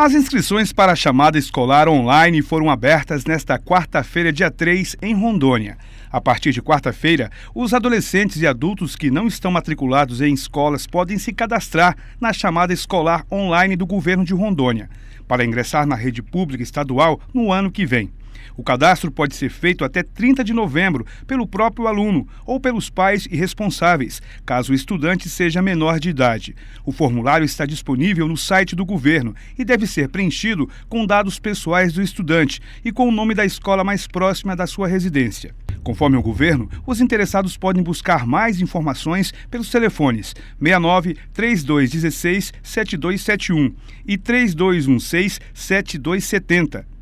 As inscrições para a chamada escolar online foram abertas nesta quarta-feira, dia 3, em Rondônia. A partir de quarta-feira, os adolescentes e adultos que não estão matriculados em escolas podem se cadastrar na chamada escolar online do governo de Rondônia, para ingressar na rede pública estadual no ano que vem. O cadastro pode ser feito até 30 de novembro pelo próprio aluno ou pelos pais e responsáveis, caso o estudante seja menor de idade. O formulário está disponível no site do governo e deve ser preenchido com dados pessoais do estudante e com o nome da escola mais próxima da sua residência. Conforme o governo, os interessados podem buscar mais informações pelos telefones 69 3216 7271 e 3216 7270.